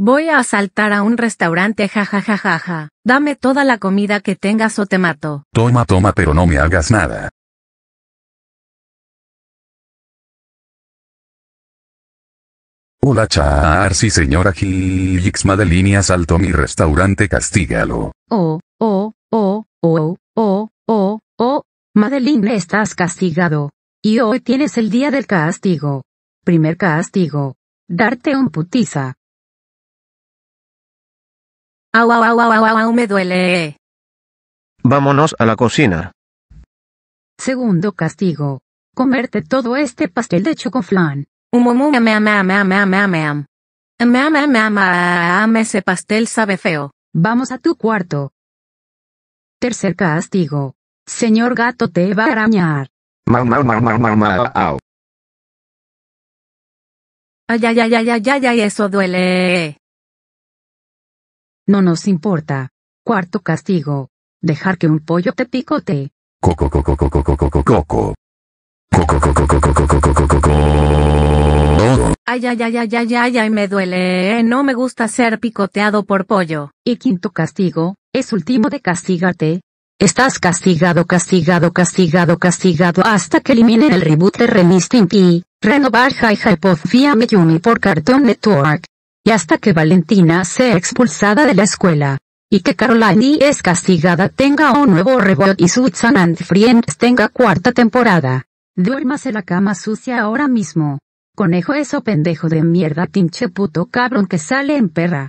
Voy a asaltar a un restaurante jajajajaja. Dame toda la comida que tengas o te mato. Toma, toma, pero no me hagas nada. Hola char, si señora Gixma Madeline asaltó mi restaurante, castígalo. Oh, oh, oh, oh, oh, oh, oh, Madeline estás castigado. Y hoy tienes el día del castigo. Primer castigo. Darte un putiza. Au, au, au, au, au, me duele. Vámonos a la cocina. Segundo castigo. Comerte todo este pastel de chocoflan. Ese pastel sabe feo. Vamos a tu cuarto. Tercer castigo. Señor gato te va a arañar. Mau, Ay, ay, ay, ay, ay, ay, eso duele. No nos importa. Cuarto castigo. Dejar que un pollo te picote. Coco coco coco coco coco Ay ay ay ay ay ay ay me duele. No me gusta ser picoteado por pollo. Y quinto castigo, es último de castigarte. Estás castigado, castigado, castigado, castigado hasta que eliminen el reboot de Remisting y Renovar High via por Cartoon Network y hasta que Valentina sea expulsada de la escuela, y que Caroline es castigada tenga un nuevo reboot y Susan and Friends tenga cuarta temporada. Duérmase la cama sucia ahora mismo. Conejo eso pendejo de mierda pinche puto cabrón que sale en perra.